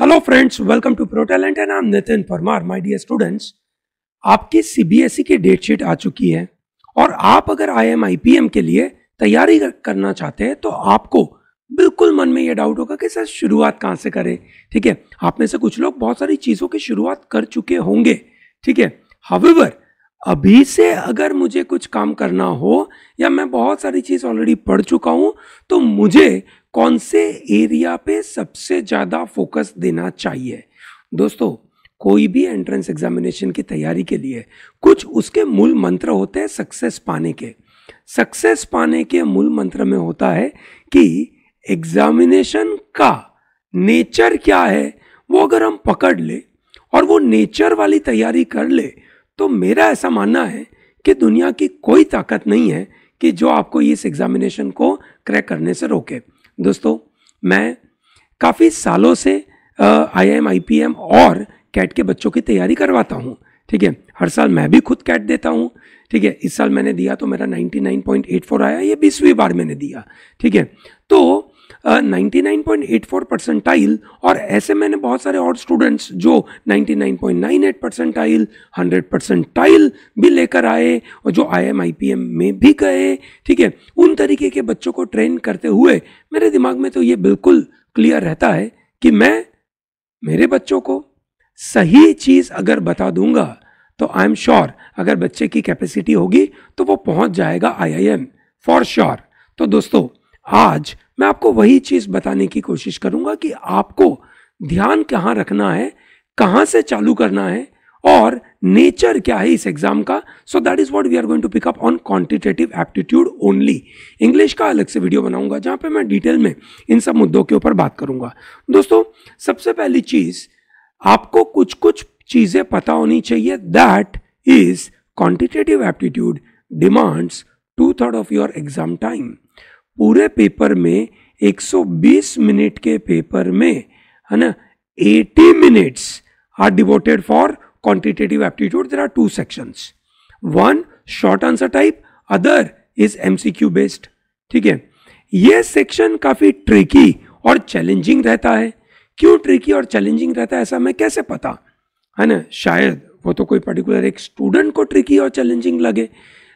hello friends welcome to ProTalent and I am Nitin Parmar my dear students आपकी CBSE e की date sheet आ चुकी है और आप अगर आई एम के लिए तैयारी करना चाहते हैं तो आपको बिल्कुल मन में ये डाउट होगा कि सर शुरुआत कहाँ से करें ठीक है आप में से कुछ लोग बहुत सारी चीज़ों की शुरुआत कर चुके होंगे ठीक है हवेवर अभी से अगर मुझे कुछ काम करना हो या मैं बहुत सारी चीज़ ऑलरेडी पढ़ चुका हूँ तो मुझे कौन से एरिया पे सबसे ज़्यादा फोकस देना चाहिए दोस्तों कोई भी एंट्रेंस एग्जामिनेशन की तैयारी के लिए कुछ उसके मूल मंत्र होते हैं सक्सेस पाने के सक्सेस पाने के मूल मंत्र में होता है कि एग्जामिनेशन का नेचर क्या है वो अगर हम पकड़ ले और वो नेचर वाली तैयारी कर ले तो मेरा ऐसा मानना है कि दुनिया की कोई ताकत नहीं है कि जो आपको इस एग्ज़ामिनेशन को क्रैक करने से रोके दोस्तों मैं काफ़ी सालों से I M I P M और कैट के बच्चों की तैयारी करवाता हूँ ठीक है हर साल मैं भी खुद कैट देता हूँ ठीक है इस साल मैंने दिया तो मेरा 99.84 आया ये बीसवीं बार मैंने दिया ठीक है तो ninety nine point eight four percentile और ऐसे मैंने बहुत सारे और स्टूडेंट्स जो 99.98 नाइन पॉइंट परसेंटाइल 100 परसेंटाइल भी लेकर आए और जो आई एम में भी गए ठीक है उन तरीके के बच्चों को ट्रेन करते हुए मेरे दिमाग में तो ये बिल्कुल क्लियर रहता है कि मैं मेरे बच्चों को सही चीज़ अगर बता दूंगा तो आई एम श्योर अगर बच्चे की कैपेसिटी होगी तो वो पहुंच जाएगा I I M for sure तो दोस्तों आज मैं आपको वही चीज़ बताने की कोशिश करूँगा कि आपको ध्यान कहाँ रखना है कहाँ से चालू करना है और नेचर क्या है इस एग्जाम का so that is what we are going to pick up on quantitative aptitude only English का अलग से वीडियो बनाऊंगा जहां पे मैं डिटेल में इन सब मुद्दों के ऊपर बात करूंगा दोस्तों सबसे पहली चीज आपको कुछ कुछ चीजें पता होनी चाहिए that is quantitative aptitude demands two third of your exam time पूरे पेपर में 120 मिनट के पेपर में है ना 80 minutes are devoted for quantitative aptitude there are two sections one short answer type other is MCQ based ठीक है ये section काफी ट्रिकी और चैलेंजिंग रहता है क्यों ट्रिकी और चैलेंजिंग रहता है ऐसा मैं कैसे पता है ना शायद वो तो कोई पर्टिकुलर एक स्टूडेंट को ट्रिकी और चैलेंजिंग लगे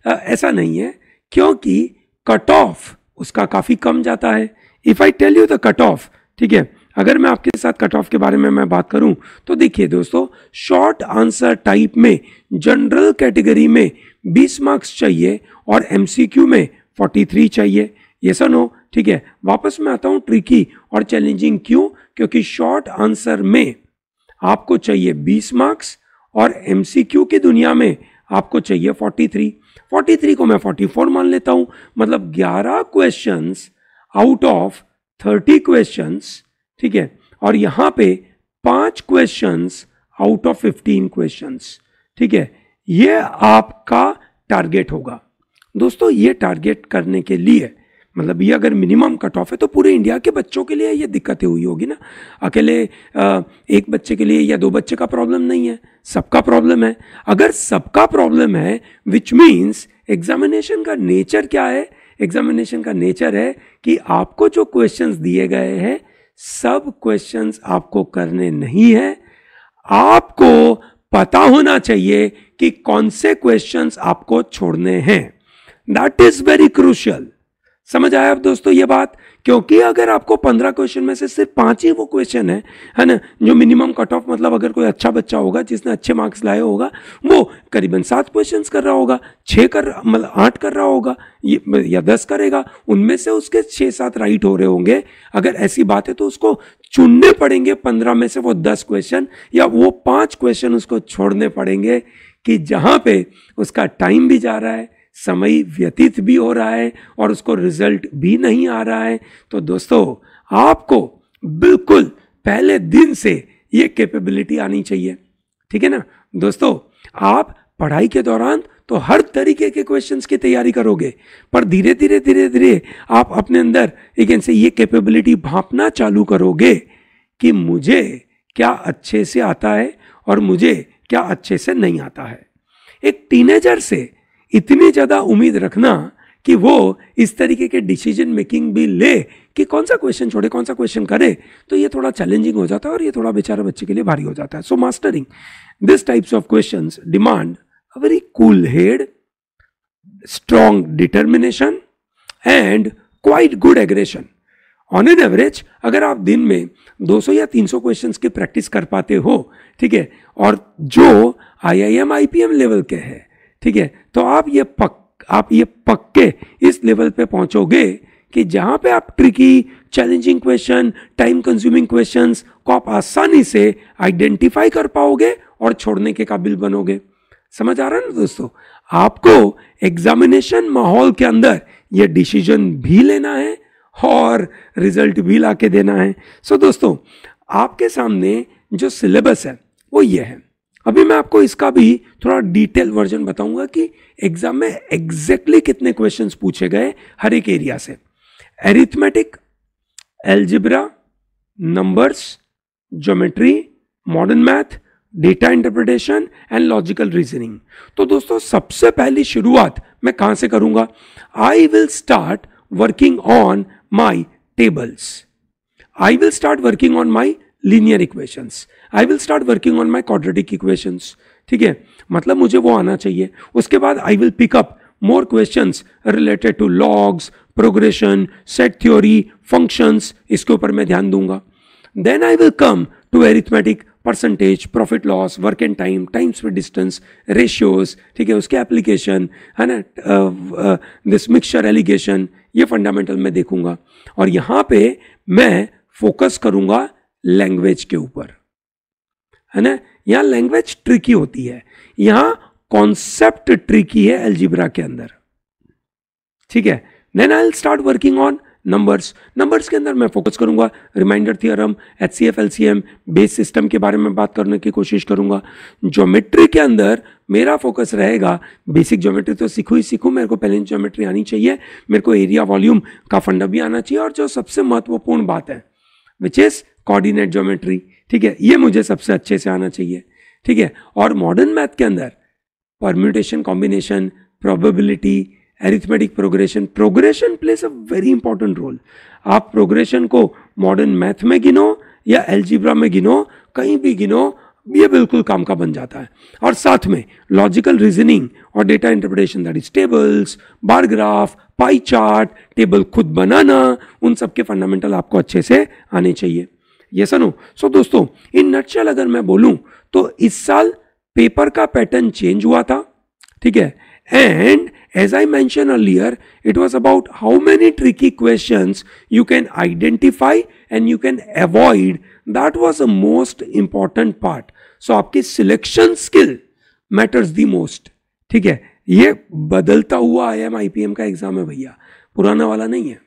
आ, ऐसा नहीं है क्योंकि कट ऑफ उसका काफ़ी कम जाता है if I tell you the cut off ठीक है अगर मैं आपके साथ कट ऑफ के बारे में मैं बात करूं तो देखिए दोस्तों शॉर्ट आंसर टाइप में जनरल कैटेगरी में 20 मार्क्स चाहिए और एम में 43 चाहिए ये सर नो ठीक है वापस मैं आता हूँ ट्रिकी और चैलेंजिंग क्यों क्योंकि शॉर्ट आंसर में आपको चाहिए 20 मार्क्स और एम की दुनिया में आपको चाहिए फोर्टी थ्री को मैं फोर मान लेता हूं मतलब ग्यारह question out of thirty question ठीक है और यहां पे पांच question out of fifteen question ठीक है ये आपका टारगेट होगा दोस्तों ये टारगेट करने के लिए मतलब ये अगर मिनिमम कट ऑफ है तो पूरे इंडिया के बच्चों के लिए ये दिक्कतें हुई होगी ना अकेले एक बच्चे के लिए या दो बच्चे का प्रॉब्लम नहीं है सबका प्रॉब्लम है अगर सबका प्रॉब्लम है विच मीन्स एग्जामिनेशन का नेचर क्या है एग्जामिनेशन का नेचर है कि आपको जो क्वेश्चंस दिए गए हैं सब क्वेश्चंस आपको करने नहीं है आपको पता होना चाहिए कि कौन से क्वेश्चंस आपको छोड़ने हैं दैट इज़ वेरी क्रूशल समझ आया अब दोस्तों ये बात क्योंकि अगर आपको पंद्रह क्वेश्चन में से सिर्फ पाँच ही वो क्वेश्चन है है ना जो मिनिमम कट ऑफ मतलब अगर कोई अच्छा बच्चा होगा जिसने अच्छे मार्क्स लाए होगा वो करीबन सात क्वेश्चन कर रहा होगा छः कर मतलब आठ कर रहा होगा या दस करेगा उनमें से उसके छः सात राइट हो रहे होंगे अगर ऐसी बात है तो उसको चुनने पड़ेंगे पंद्रह में से वो दस क्वेश्चन या वो पाँच क्वेश्चन उसको छोड़ने पड़ेंगे कि जहाँ पे उसका टाइम भी जा रहा है समय व्यतीत भी हो रहा है और उसको रिजल्ट भी नहीं आ रहा है तो दोस्तों आपको बिल्कुल पहले दिन से ये कैपेबिलिटी आनी चाहिए ठीक है ना दोस्तों आप पढ़ाई के दौरान तो हर तरीके के क्वेश्चंस की तैयारी करोगे पर धीरे धीरे धीरे धीरे आप अपने अंदर एक ऐसे ये कैपेबिलिटी भापना चालू करोगे कि मुझे क्या अच्छे से आता है और मुझे क्या अच्छे से नहीं आता है एक टीनेजर से इतनी ज़्यादा उम्मीद रखना कि वो इस तरीके के डिसीजन मेकिंग भी ले कि कौन सा क्वेश्चन छोड़े कौन सा क्वेश्चन करे तो ये थोड़ा चैलेंजिंग हो जाता है और ये थोड़ा बेचारा बच्चे के लिए भारी हो जाता है so mastering this types of question demand a very cool head strong determination and quite good aggression on an average अगर आप दिन में 200 या 300 क्वेश्चंस की प्रैक्टिस कर पाते हो ठीक है और जो I I M I P M level के हैं ठीक है तो आप ये पक आप ये पक्के इस लेवल पे पहुंचोगे कि जहां पे आप tricky challenging question time consuming question को आप आसानी से आइडेंटिफाई कर पाओगे और छोड़ने के काबिल बनोगे समझ आ रहा है ना दोस्तों आपको एग्जामिनेशन माहौल के अंदर ये डिसीजन भी लेना है और रिजल्ट भी ला के देना है सो so, दोस्तों आपके सामने जो सिलेबस है वो ये है अभी मैं आपको इसका भी थोड़ा डिटेल वर्जन बताऊंगा कि एग्जाम में एग्जैक्टली exactly कितने क्वेश्चंस पूछे गए हर एक एरिया से arithmetic algebra numbers geometry modern math data interpretation and logical reasoning तो दोस्तों सबसे पहली शुरुआत मैं कहां से करूंगा I will start working on my tables I will start working on my linear equations I will start working on my quadratic equations ठीक है मतलब मुझे वो आना चाहिए उसके बाद I will pick up more question related to logs progression set theory functions इसके ऊपर मैं ध्यान दूंगा then I will come to arithmetic percentage profit loss work and time times with distance ratios ठीक है उसके एप्लीकेशन है ना दिस मिक्सचर एलिगेशन ये फंडामेंटल मैं देखूंगा और यहाँ पे मैं फोकस करूँगा लैंग्वेज के ऊपर है ना यहां लैंग्वेज ट्रिकी होती है यहां कॉन्सेप्ट ट्रिकी है एलजिब्रा के अंदर ठीक है then I start working on numbers numbers के अंदर मैं फोकस करूंगा remainder theorem H C F L C M base system के बारे में बात करने की कोशिश करूंगा ज्योमेट्री के अंदर मेरा फोकस रहेगा बेसिक ज्योमेट्री तो सीखूँ ही सीखूँ मेरे को पहले ज्योमेट्री आनी चाहिए मेरे को एरिया वॉल्यूम का फंडा भी आना चाहिए और जो सबसे महत्वपूर्ण बात है विच इज़ कोऑर्डिनेट ज्योमेट्री ठीक है ये मुझे सबसे अच्छे से आना चाहिए ठीक है और मॉडर्न मैथ के अंदर permutation combination probability arithmetic progression progression plays a very important role आप प्रोग्रेशन को मॉडर्न मैथ में गिनो या एलजीब्रा में गिनो कहीं भी गिनो ये बिल्कुल काम का बन जाता है और साथ में लॉजिकल रीजनिंग और data interpretation that is tables bar graph pie chart table खुद बनाना उन सब के फंडामेंटल आपको अच्छे से आने चाहिए ये सनो सो दोस्तों इन नटचल अगर मैं बोलूं तो इस साल पेपर का पैटर्न चेंज हुआ था ठीक है and as I mention earlier it was about how many tricky question you can identify and you can avoid that was a most important part so आपकी selection skill matters the most ठीक है ये बदलता हुआ I M I P M का exam है भैया पुराना वाला नहीं है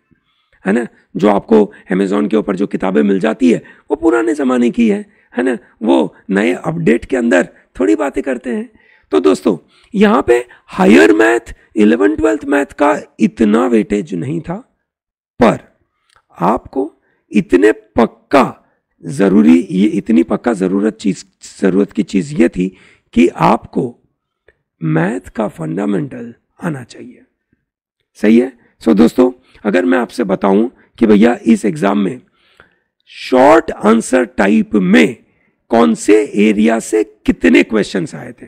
है ना जो आपको अमेज़ोन के ऊपर जो किताबें मिल जाती है वो पुराने ज़माने की है है ना वो नए अपडेट के अंदर थोड़ी बातें करते हैं तो दोस्तों यहाँ पे higher math eleven twelfth math का इतना वेटेज नहीं था पर आपको इतने पक्का ज़रूरी ये इतनी पक्का ज़रूरत चीज़ ज़रूरत की चीज़ ये थी कि आपको मैथ का फंडामेंटल आना चाहिए सही है सो so, दोस्तों अगर मैं आपसे बताऊं कि भैया इस एग्ज़ाम में शॉर्ट आंसर टाइप में कौन से एरिया से कितने क्वेश्चन आए थे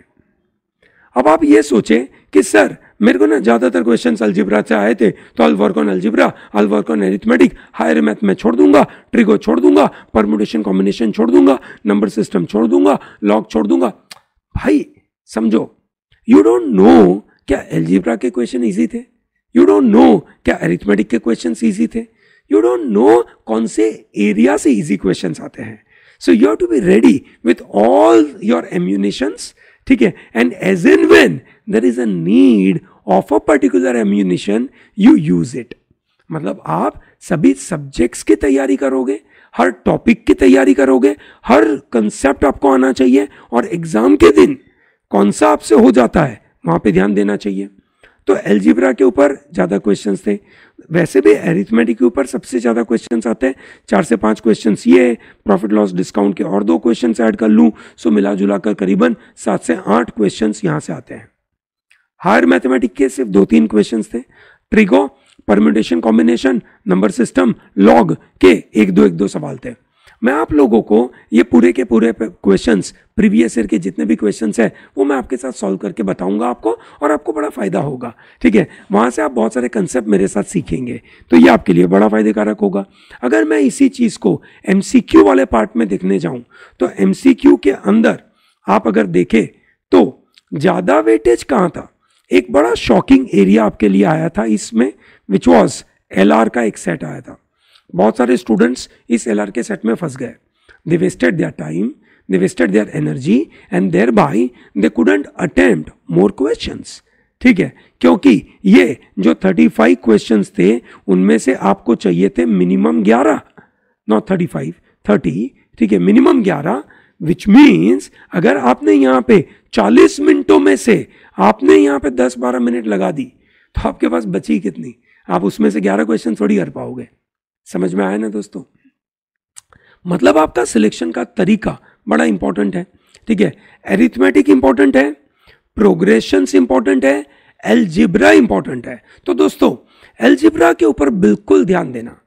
अब आप ये सोचें कि सर मेरे को ना ज़्यादातर क्वेश्चन अलजिब्रा से आए थे तो I'll work on algebra I'll work on arithmetic higher math मैं छोड़ दूंगा ट्रिगो छोड़ दूंगा परमोडेशन कॉम्बिनेशन छोड़ दूंगा नंबर सिस्टम छोड़ दूंगा लॉक छोड़ दूंगा भाई समझो यू डोंट नो क्या एलजिब्रा के क्वेश्चन ईजी थे यू डोंट नो क्या एरिथमेटिक के क्वेश्चन ईजी थे यू डोंट नो कौन से एरिया से ईजी क्वेश्चन आते हैं so you have to be ready with all your ammunitions ठीक है and as in when there is a need of a particular ammunition you use it मतलब आप सभी सब्जेक्ट्स की तैयारी करोगे हर टॉपिक की तैयारी करोगे हर कंसेप्ट आपको आना चाहिए और एग्ज़ाम के दिन कौन सा आपसे हो जाता है वहां पे ध्यान देना चाहिए तो एलजीब्रा के ऊपर ज़्यादा क्वेश्चंस थे वैसे भी एरिथमेटिक के ऊपर सबसे ज़्यादा क्वेश्चंस आते हैं चार से पांच क्वेश्चंस ये प्रॉफिट लॉस डिस्काउंट के और दो क्वेश्चंस ऐड कर लूँ सो मिला जुला कर करीबन सात से आठ क्वेश्चन यहाँ से आते हैं हायर मैथमेटिक के सिर्फ दो तीन क्वेश्चन थे trigo permutation combination number system log के एक दो एक दो सवाल थे मैं आप लोगों को ये पूरे के पूरे क्वेश्चन प्रीवियस ईयर के जितने भी क्वेश्चन है वो मैं आपके साथ सॉल्व करके बताऊंगा आपको और आपको बड़ा फ़ायदा होगा ठीक है वहाँ से आप बहुत सारे कंसेप्ट मेरे साथ सीखेंगे तो ये आपके लिए बड़ा फ़ायदेकारक होगा अगर मैं इसी चीज़ को एम वाले पार्ट में देखने जाऊँ तो एम के अंदर आप अगर देखें तो ज़्यादा वेटेज कहाँ था एक बड़ा शॉकिंग एरिया आपके लिए आया था इसमें विच वॉज एल का एक सेट आया था बहुत सारे स्टूडेंट्स इस एल के सेट में फंस गए they wasted their time they wasted their energy and thereby they couldn't attempt more questions ठीक है क्योंकि ये जो 35 क्वेश्चन थे उनमें से आपको चाहिए थे मिनिमम 11 नॉट 35 थर्टी ठीक है मिनिमम 11 विच मीन्स अगर आपने यहाँ पे 40 मिनटों में से आपने यहाँ पे 10-12 मिनट लगा दी तो आपके पास बची कितनी आप उसमें से 11 क्वेश्चन थोड़ी कर पाओगे समझ में आया ना दोस्तों मतलब आपका सिलेक्शन का तरीका बड़ा इंपॉर्टेंट है ठीक है एरिथमेटिक इंपॉर्टेंट है प्रोग्रेशन इंपॉर्टेंट है एलजिब्रा इंपॉर्टेंट है तो दोस्तों एलजिब्रा के ऊपर बिल्कुल ध्यान देना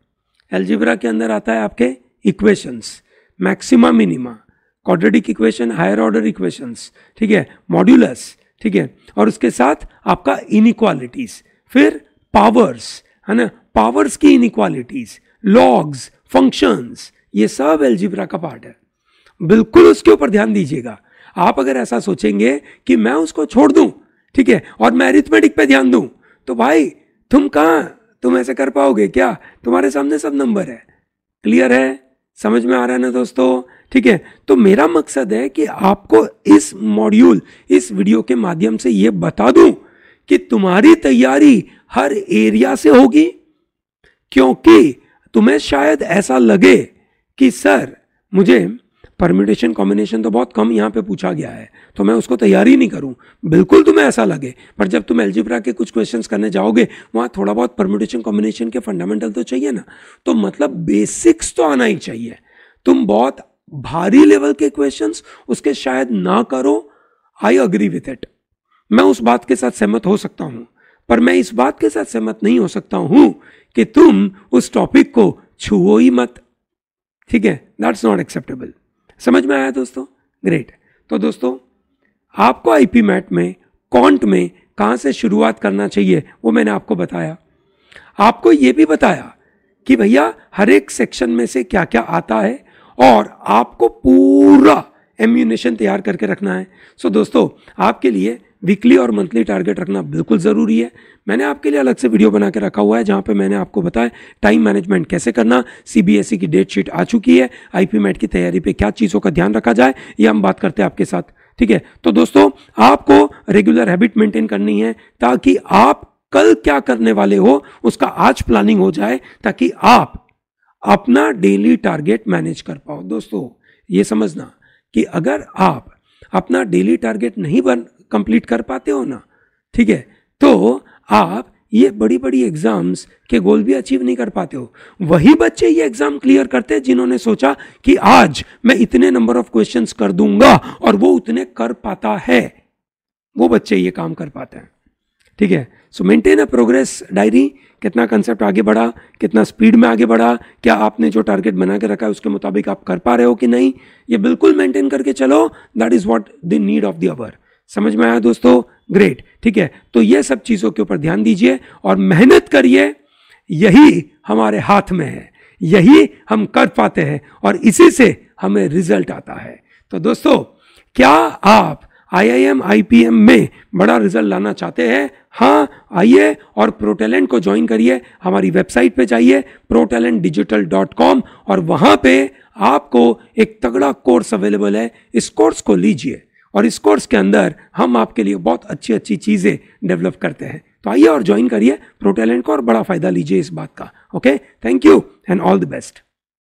एलजिब्रा के अंदर आता है आपके equations maxima minima quadratic equation higher order equations ठीक है मॉड्यूलस ठीक है और उसके साथ आपका इनिक्वालिटीज फिर पावर्स है ना पावर्स की इनिक्वालिटीज लॉग्स फंक्शंस ये सब एलजिब्रा का पार्ट है बिल्कुल उसके ऊपर ध्यान दीजिएगा आप अगर ऐसा सोचेंगे कि मैं उसको छोड़ दूं ठीक है और मैं अरिथमेटिक पे ध्यान दूं तो भाई तुम कहाँ तुम ऐसे कर पाओगे क्या तुम्हारे सामने सब नंबर है क्लियर है समझ में आ रहा है ना दोस्तों ठीक है तो मेरा मकसद है कि आपको इस मॉड्यूल इस वीडियो के माध्यम से यह बता दूं कि तुम्हारी तैयारी हर एरिया से होगी क्योंकि तुम्हें शायद ऐसा लगे कि सर मुझे परम्यूटेशन कॉम्बिनेशन तो बहुत कम यहाँ पे पूछा गया है तो मैं उसको तैयारी नहीं करूँ बिल्कुल तुम्हें ऐसा लगे पर जब तुम एलजिब्रा के कुछ क्वेश्चन करने जाओगे वहाँ थोड़ा बहुत परम्यूटेशन कॉम्बिनेशन के फंडामेंटल तो चाहिए ना तो मतलब बेसिक्स तो आना ही चाहिए तुम बहुत भारी लेवल के क्वेश्चन उसके शायद ना करो आई अग्री विथ इट मैं उस बात के साथ सहमत हो सकता हूँ पर मैं इस बात के साथ सहमत नहीं हो सकता हूं कि तुम उस टॉपिक को छुओ ही मत ठीक है दैट्स नॉट एक्सेप्टेबल समझ में आया दोस्तों ग्रेट तो दोस्तों आपको आईपी मैट में कॉन्ट में कहां से शुरुआत करना चाहिए वो मैंने आपको बताया आपको ये भी बताया कि भैया हर एक सेक्शन में से क्या क्या आता है और आपको पूरा एम्यूनेशन तैयार करके रखना है सो so, दोस्तों आपके लिए वीकली और मंथली टारगेट रखना बिल्कुल ज़रूरी है मैंने आपके लिए अलग से वीडियो बना के रखा हुआ है जहाँ पे मैंने आपको बताया टाइम मैनेजमेंट कैसे करना सीबीएसई e की डेट शीट आ चुकी है आईपी मैट की तैयारी पे क्या चीज़ों का ध्यान रखा जाए ये हम बात करते हैं आपके साथ ठीक है तो दोस्तों आपको रेगुलर हैबिट मेंटेन करनी है ताकि आप कल क्या करने वाले हो उसका आज प्लानिंग हो जाए ताकि आप अपना डेली टारगेट मैनेज कर पाओ दोस्तों ये समझना कि अगर आप अपना डेली टारगेट नहीं बन कंप्लीट कर पाते हो ना ठीक है तो आप ये बड़ी बड़ी एग्जाम्स के गोल भी अचीव नहीं कर पाते हो वही बच्चे ये एग्जाम क्लियर करते हैं जिन्होंने सोचा कि आज मैं इतने नंबर ऑफ क्वेश्चंस कर दूंगा और वो उतने कर पाता है वो बच्चे ये काम कर पाते हैं ठीक है so maintain a progress diary कितना कंसेप्ट आगे बढ़ा कितना स्पीड में आगे बढ़ा क्या आपने जो टारगेट बना के रखा है उसके मुताबिक आप कर पा रहे हो कि नहीं ये बिल्कुल मेंटेन करके चलो that is what the need of the hour समझ में आया दोस्तों ग्रेट ठीक है तो ये सब चीज़ों के ऊपर ध्यान दीजिए और मेहनत करिए यही हमारे हाथ में है यही हम कर पाते हैं और इसी से हमें रिजल्ट आता है तो दोस्तों क्या आप आईआईएम आईपीएम में बड़ा रिजल्ट लाना चाहते हैं हाँ आइए और प्रोटेलेंट को ज्वाइन करिए हमारी वेबसाइट पे जाइए प्रोटेलेंट डिजिटल डॉट कॉम और वहां पे आपको एक तगड़ा कोर्स अवेलेबल है इस कोर्स को लीजिए और इस कोर्स के अंदर हम आपके लिए बहुत अच्छी अच्छी चीज़ें डेवलप करते हैं तो आइए और ज्वाइन करिए प्रोटेलेंट को और बड़ा फ़ायदा लीजिए इस बात का okay thank you and all the best